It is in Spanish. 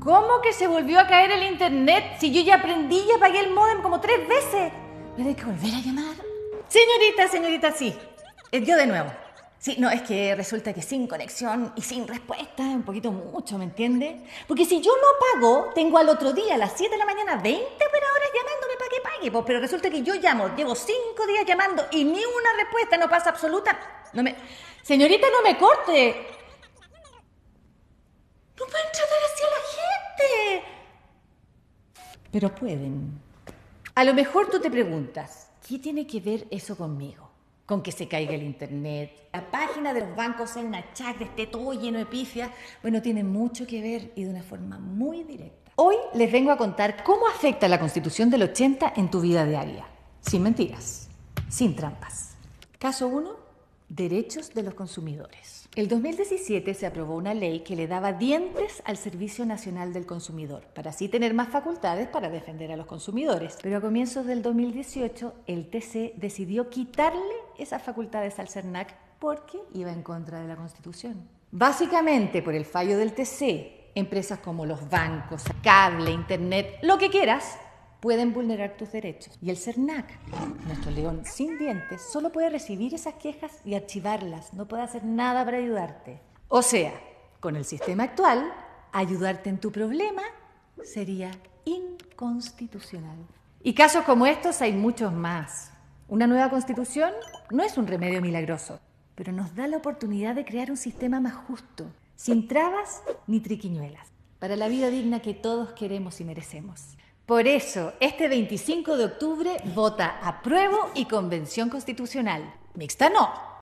¿Cómo que se volvió a caer el internet? Si yo ya aprendí y apagué el modem como tres veces. ¿Me hay que volver a llamar? Señorita, señorita, sí. Eh, yo de nuevo. Sí, no, es que resulta que sin conexión y sin respuesta es un poquito mucho, ¿me entiende? Porque si yo no pago, tengo al otro día a las 7 de la mañana 20 horas llamándome para que pague, pues, pero resulta que yo llamo, llevo 5 días llamando y ni una respuesta, no pasa absoluta. No me... Señorita, no me corte. pero pueden. A lo mejor tú te preguntas, ¿qué tiene que ver eso conmigo? Con que se caiga el internet, la página de los bancos en una chacra, esté todo lleno de pifias. Bueno, tiene mucho que ver y de una forma muy directa. Hoy les vengo a contar cómo afecta la Constitución del 80 en tu vida diaria. Sin mentiras, sin trampas. Caso 1, derechos de los consumidores. El 2017 se aprobó una ley que le daba dientes al Servicio Nacional del Consumidor, para así tener más facultades para defender a los consumidores. Pero a comienzos del 2018, el TC decidió quitarle esas facultades al CERNAC porque iba en contra de la Constitución. Básicamente, por el fallo del TC, empresas como los bancos, cable, internet, lo que quieras, pueden vulnerar tus derechos. Y el CERNAC, nuestro león sin dientes, solo puede recibir esas quejas y archivarlas, no puede hacer nada para ayudarte. O sea, con el sistema actual, ayudarte en tu problema sería inconstitucional. Y casos como estos hay muchos más. Una nueva constitución no es un remedio milagroso, pero nos da la oportunidad de crear un sistema más justo, sin trabas ni triquiñuelas, para la vida digna que todos queremos y merecemos. Por eso, este 25 de octubre vota apruebo y convención constitucional. Mixta no,